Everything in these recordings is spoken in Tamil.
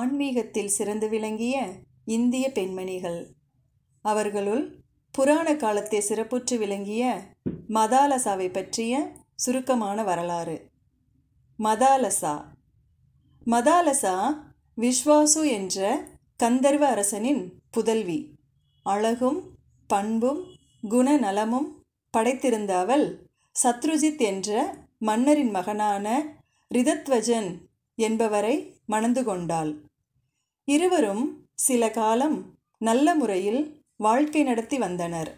ஆன்மீகத்தில் சிறந்து விளங்கிய இந்திய பெண்மணிகள் அவர்களுள் புராண காலத்தை சிறப்புற்று விளங்கிய மதாலசாவை பற்றிய சுருக்கமான வரலாறு மதாலசா மதாலசா விஸ்வாசு என்ற கந்தர்வ அரசனின் புதல்வி அழகும் பண்பும் குணநலமும் படைத்திருந்த அவள் சத்ருஜித் என்ற மன்னரின் மகனான ரிதத்வஜன் என்பவரை மணந்து கொண்டாள் இருவரும் சில காலம் நல்ல முறையில் வாழ்க்கை நடத்தி வந்தனர்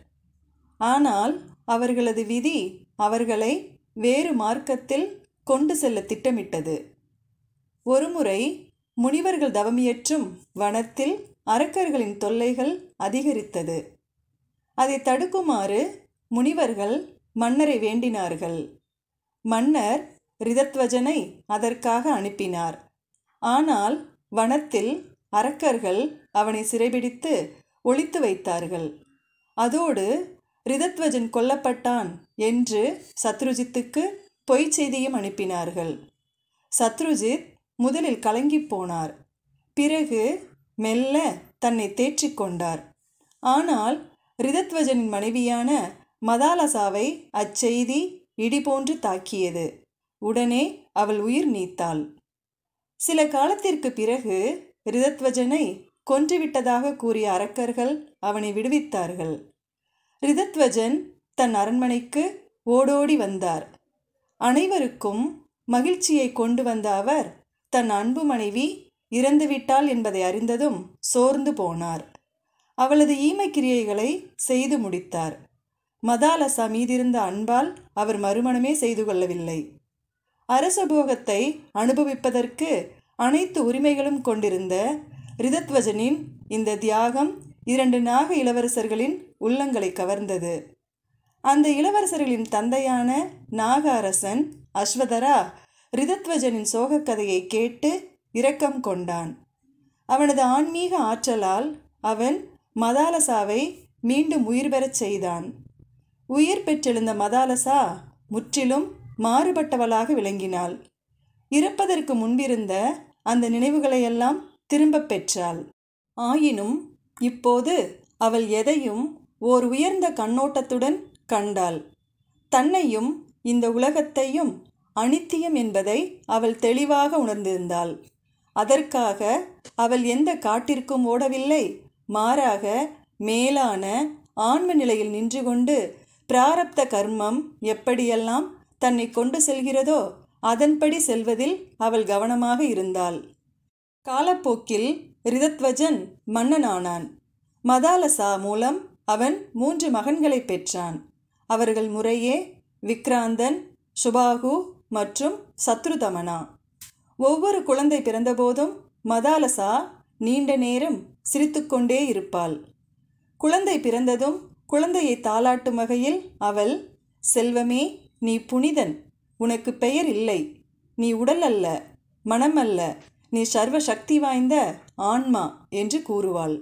ஆனால் அவர்களது விதி அவர்களை வேறு மார்க்கத்தில் கொண்டு செல்ல திட்டமிட்டது ஒருமுறை முனிவர்கள் தவமியற்றும் வனத்தில் அரக்கர்களின் தொல்லைகள் அதிகரித்தது அதை தடுக்குமாறு முனிவர்கள் மன்னரை வேண்டினார்கள் மன்னர் ரிதத்வஜனை அதற்காக அனுப்பினார் ஆனால் வனத்தில் அரக்கர்கள் அவனை சிறைபிடித்து ஒழித்து வைத்தார்கள் அதோடு ரிதத்வஜன் கொல்லப்பட்டான் என்று சத்ருஜித்துக்கு பொய்ச் செய்தியும் அனுப்பினார்கள் சத்ருஜித் முதலில் கலங்கி போனார் பிறகு மெல்ல தன்னை தேற்றிக் கொண்டார் ஆனால் ரிதத்வஜனின் மனைவியான மதாலசாவை அச்செய்தி இடிபோன்று தாக்கியது உடனே அவள் உயிர் நீத்தாள் சில காலத்திற்கு பிறகு ரிதத்வஜனை கொன்றுவிட்டதாக கூறிய அரக்கர்கள் அவனை விடுவித்தார்கள் ரிதத்வஜன் தன் அரண்மனைக்கு ஓடோடி வந்தார் அனைவருக்கும் மகிழ்ச்சியை கொண்டு வந்த அவர் தன் அன்பு மனைவி இறந்துவிட்டாள் என்பதை அறிந்ததும் சோர்ந்து போனார் அவளது ஈமக்கிரியைகளை செய்து முடித்தார் மதாலசா மீதிருந்த அன்பால் அவர் மறுமணமே செய்து கொள்ளவில்லை அரசபோகத்தை அனுபவிப்பதற்கு அனைத்து உரிமைகளும் கொண்டிருந்த ரிதத்வஜனின் இந்த தியாகம் இரண்டு நாக இளவரசர்களின் உள்ளங்களை கவர்ந்தது அந்த இளவரசர்களின் தந்தையான நாக அரசன் அஸ்வதரா ரிதத்வஜனின் சோகக்கதையை கேட்டு இரக்கம் கொண்டான் அவனது ஆன்மீக ஆற்றலால் அவன் மதாலசாவை மீண்டும் உயிர் பெறச் செய்தான் உயிர் பெற்றெழுந்த மதாலசா முற்றிலும் மாறுபட்டவளாக விளங்கினாள் இறப்பதற்கு முன்பிருந்த அந்த நினைவுகளையெல்லாம் திரும்பப் பெற்றாள் ஆயினும் இப்போது அவள் எதையும் ஓர் உயர்ந்த கண்ணோட்டத்துடன் கண்டாள் தன்னையும் இந்த உலகத்தையும் அனித்தியம் என்பதை அவள் தெளிவாக உணர்ந்திருந்தாள் அதற்காக அவள் எந்த காட்டிற்கும் ஓடவில்லை மாறாக மேலான ஆன்ம நிலையில் நின்று கொண்டு பிராரப்த கர்மம் எப்படியெல்லாம் தன்னை கொண்டு செல்கிறதோ அதன்படி செல்வதில் அவள் கவனமாக இருந்தாள் காலப்போக்கில் ரிதத்வஜன் மன்னனானான் மதாலசா மூலம் அவன் மூன்று மகன்களை பெற்றான் அவர்கள் முறையே விக்ராந்தன் சுபாகு மற்றும் சத்ருதமனா ஒவ்வொரு குழந்தை பிறந்தபோதும் மதாலசா நீண்ட நேரம் சிரித்துக்கொண்டே இருப்பாள் குழந்தை பிறந்ததும் குழந்தையை தாளாட்டும் வகையில் அவள் செல்வமே நீ புனிதன் உனக்கு பெயர் இல்லை நீ உடல் அல்ல மனம் அல்ல நீ சர்வ சக்தி வாய்ந்த ஆன்மா என்று கூறுவாள்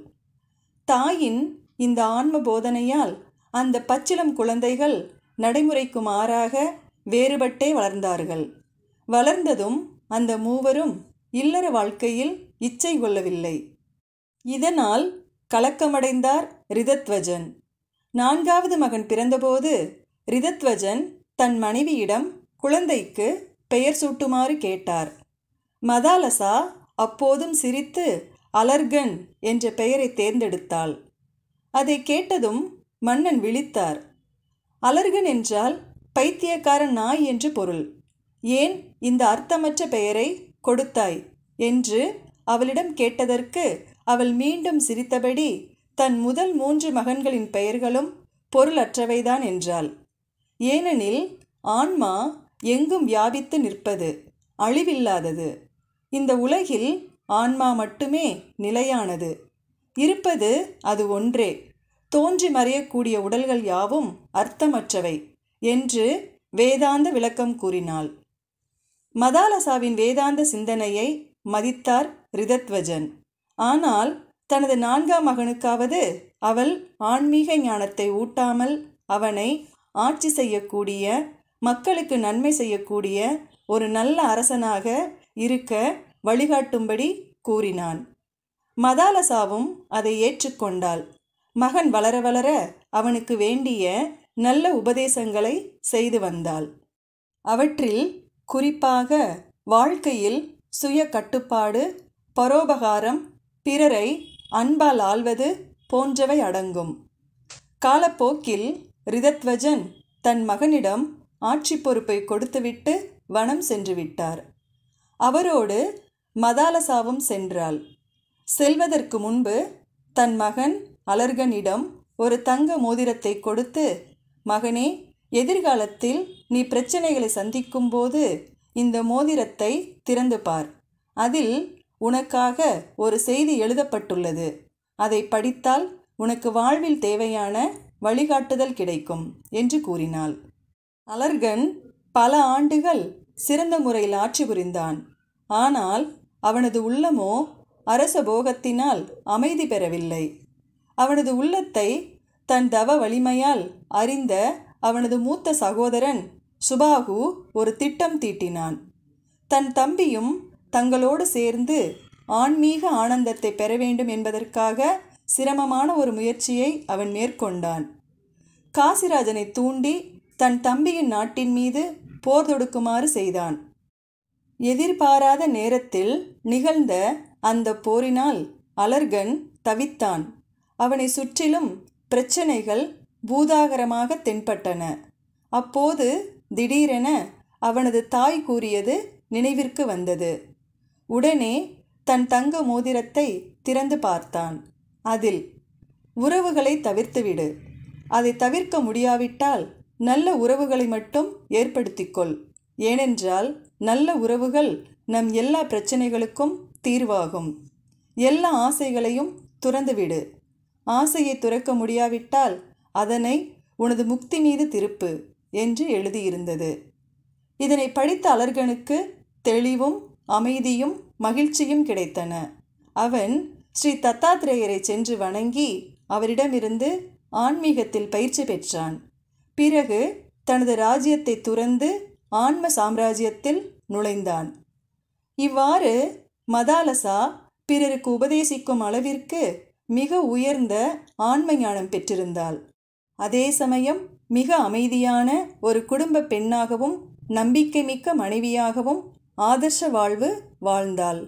தாயின் இந்த ஆன்ம போதனையால் அந்த பச்சிளம் குழந்தைகள் நடைமுறைக்கு மாறாக வேறுபட்டே வளர்ந்தார்கள் வளர்ந்ததும் அந்த மூவரும் இல்லற வாழ்க்கையில் இச்சை கொள்ளவில்லை இதனால் கலக்கமடைந்தார் ரிதத்வஜன் நான்காவது மகன் பிறந்தபோது ரிதத்வஜன் தன் மனைவியிடம் குழந்தைக்கு பெயர் சூட்டுமாறு கேட்டார் மதாலசா அப்போதும் சிரித்து அலர்கன் என்ற பெயரை தேர்ந்தெடுத்தாள் அதை கேட்டதும் மன்னன் விழித்தார் அலர்கன் என்றால் பைத்தியக்கார நாய் என்று பொருள் ஏன் இந்த அர்த்தமற்ற பெயரை கொடுத்தாய் என்று அவளிடம் கேட்டதற்கு அவள் மீண்டும் சிரித்தபடி தன் முதல் மூன்று மகன்களின் பெயர்களும் பொருளற்றவைதான் என்றாள் ஏனெனில் ஆன்மா எங்கும் வியாபித்து நிற்பது அழிவில்லாதது இந்த உலகில் ஆன்மா மட்டுமே நிலையானது இருப்பது அது ஒன்றே தோன்றி மறையக்கூடிய உடல்கள் யாவும் அர்த்தமற்றவை என்று வேதாந்த விளக்கம் கூறினாள் மதாலசாவின் வேதாந்த சிந்தனையை மதித்தார் ரிதத்வஜன் ஆனால் தனது நான்காம் மகனுக்காவது அவள் ஆன்மீக ஞானத்தை ஊட்டாமல் அவனை ஆட்சி செய்யக்கூடிய மக்களுக்கு நன்மை செய்யக்கூடிய ஒரு நல்ல அரசனாக இருக்க வழிகாட்டும்படி கூறினான் மதாலசாவும் அதை ஏற்றுக்கொண்டாள் மகன் வளர வளர அவனுக்கு வேண்டிய நல்ல உபதேசங்களை செய்து வந்தாள் அவற்றில் குறிப்பாக வாழ்க்கையில் சுய கட்டுப்பாடு பரோபகாரம் பிறரை அன்பால் ஆள்வது போன்றவை அடங்கும் காலப்போக்கில் ரிதத்வஜன் தன் மகனிடம் ஆட்சி பொறுப்பை கொடுத்துவிட்டு வனம் சென்று விட்டார் அவரோடு மதாலசாவும் சென்றாள் செல்வதற்கு முன்பு தன் மகன் அலர்கனிடம் ஒரு தங்க மோதிரத்தை கொடுத்து மகனே எதிர்காலத்தில் நீ பிரச்சனைகளை சந்திக்கும்போது இந்த மோதிரத்தை திறந்து பார் அதில் உனக்காக ஒரு செய்தி எழுதப்பட்டுள்ளது அதை படித்தால் உனக்கு வாழ்வில் தேவையான வழிகாட்டுதல் கிடைக்கும் என்று கூறினாள் அலர்கன் பல ஆண்டுகள் சிறந்த முறையில் ஆட்சி புரிந்தான் ஆனால் அவனது உள்ளமோ அரச போகத்தினால் அமைதி பெறவில்லை அவனது உள்ளத்தை தன் தவ வலிமையால் அறிந்த அவனது மூத்த சகோதரன் சுபாகு ஒரு திட்டம் தீட்டினான் தன் தம்பியும் தங்களோடு சேர்ந்து ஆன்மீக ஆனந்தத்தை பெற வேண்டும் என்பதற்காக சிரமமான ஒரு முயற்சியை அவன் மேற்கொண்டான் காசிராஜனை தூண்டி தன் தம்பியின் நாட்டின் மீது போர் தொடுக்குமாறு செய்தான் எதிர்பாராத நேரத்தில் நிகழ்ந்த அந்த போரினால் அலர்கன் தவித்தான் அவனை சுற்றிலும் பிரச்சனைகள் பூதாகரமாக தென்பட்டன அப்போது திடீரென அவனது தாய் கூறியது நினைவிற்கு வந்தது உடனே தன் தங்க மோதிரத்தை திறந்து பார்த்தான் அதில் உறவுகளை தவிர்த்துவிடு அதை தவிர்க்க முடியாவிட்டால் நல்ல உறவுகளை மட்டும் ஏற்படுத்திக்கொள் ஏனென்றால் நல்ல உறவுகள் நம் எல்லா பிரச்சனைகளுக்கும் தீர்வாகும் எல்லா ஆசைகளையும் துறந்துவிடு ஆசையை துறக்க முடியாவிட்டால் அதனை உனது முக்தி மீது திருப்பு என்று எழுதியிருந்தது இதனை படித்த அலர்கனுக்கு தெளிவும் அமைதியும் மகிழ்ச்சியும் கிடைத்தன அவன் ஸ்ரீ தத்தாத்ரேயரை சென்று வணங்கி அவரிடமிருந்து ஆன்மீகத்தில் பயிற்சி பெற்றான் பிறகு தனது ராஜ்யத்தை துறந்து ஆன்ம சாம்ராஜ்யத்தில் நுழைந்தான் இவ்வாறு மதாலசா பிறருக்கு உபதேசிக்கும் அளவிற்கு மிக உயர்ந்த ஆன்ம ஞானம் பெற்றிருந்தாள் அதே சமயம் மிக அமைதியான ஒரு குடும்ப பெண்ணாகவும் நம்பிக்கை மிக்க மனைவியாகவும் ஆதர்ஷ வாழ்வு வாழ்ந்தாள்